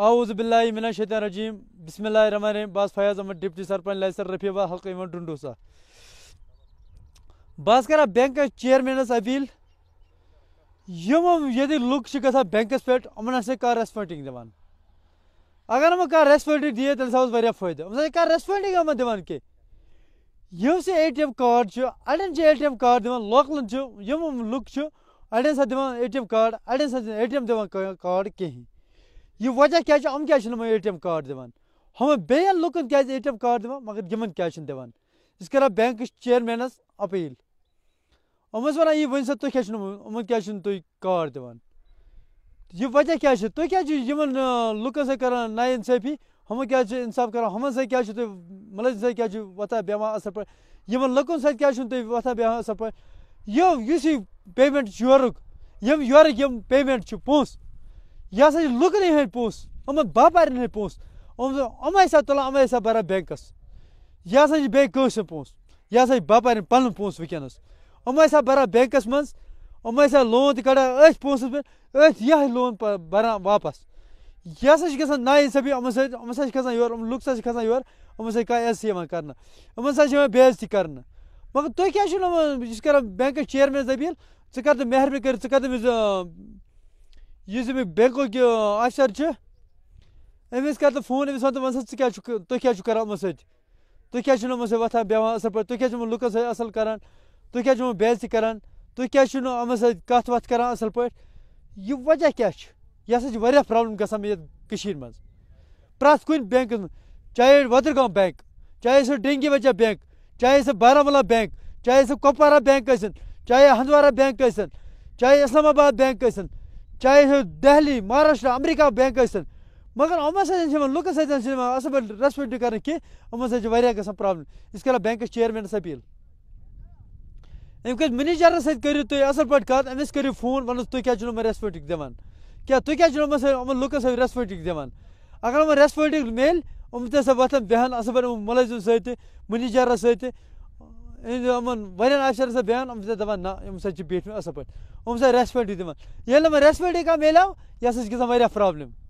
اعوذ باللہ من الشیطان الرجیم بسم اللہ الرحمن الرحیم باس فیاض احمد ڈپٹی سرپنچ لفی و حق احمد ڈنڈوسا بس کرا بینک چیئرمینس اپیل یہ لوگ گانا بینکس پہ انہیں کسفنڈنگ در کنڈنگ دے تھی وقت فائدہ ہم سے کس فوننگ آمت دینس یہ اے ٹی ایم کارڈ اڈین اے ٹی ایم کارڈ دان لوکل لکین اے ٹی ایم کارڈ اڑ سا اے ٹی ایم کارڈ کہ یہ وجہ کیا ہم کیا ہم اے ٹی ایم کارڈ دان بیان لکن لگ اے ٹی ایم کارڈ دان مگر یمن کیا دان اس بینک چیئرمینس اپیل ہم ون یہ سا تب کیا تھی کارڈ دان یہ وجہ کیا دین کتو لکن سکتا کر نا انصافی ہمن کیا انصاف کار ہم سکتا کیا تھی ملز کیا سکو وہ اصل پہ یمن لکن کیا تھی اصل سن وانسی پیمنٹ یورک یم یورک یم پیمنٹ پونس یہ ساش لاپار پنسہ ہم تلان برا بینکس یہ پہنسہ یہ باپار پن پوسہ وکم بران بینکس ہسا لون تنسن پہ لون بران واپس یہ ناظبی سر سا کھانا لسان سی کر بے عزتی مگر تُہۍ کیٛازِ چھُو نہٕ چھِ کری کیا بینک چیئرمین زبیل ثقاف مہربانی کر اس میں بینک کو یہ آفسر امس کر فون اِس وا تُہۍ کیٛازِ چھُو سر تازہ سۭتۍ ویٹ تک کھاو لان تک کم بے عزتی کر تم کچھ ان سر کت کر پڑی وجہ کٔشیٖرِ منٛز پرٛٮ۪تھ کُنہِ بٮ۪نٛکَس منٛز چاہے ودرگ بٮ۪نٛک چاہے سُہ ڈینٛگی وجہ بٮ۪نٛک چاہے سُہ بارہمولہ بٮ۪نٛک چاہے سُہ کۄپوارہ بٮ۪نٛک ٲسِن چاہے ہندوارا بٮ۪نٛک ٲسِن چاہے اِسلام آباد بٮ۪نٛک ٲسِن چاہے سُہ دہلی مہاراشٹرا امریکہ جی بینک یستن مگر سۭتۍ سۭتۍ سۭتۍ چھِ چھِ یِوان پٲٹھۍ کینٛہہ یوں لوکن سن رسپیکٹ کراس کرو بینک چیئرمینس اپیل امریک منیجرس سر کرو اٹھا کتنا تیز ریسپیکٹک دین کیا سۭتۍ کمن لوک سۭتۍ رسپیٹک دِوان اگر ہم رسپیکٹک میل تب ون بہن اصل تہِ سکیجرس سۭتۍ تہِ یعنی آفسرسہ بیان دانہ اتر بیٹھ اصل پہ ہم سا ریسپیٹ کانٛہہ یہ یہِ کا چھِ گژھان واریاہ پرٛابلِم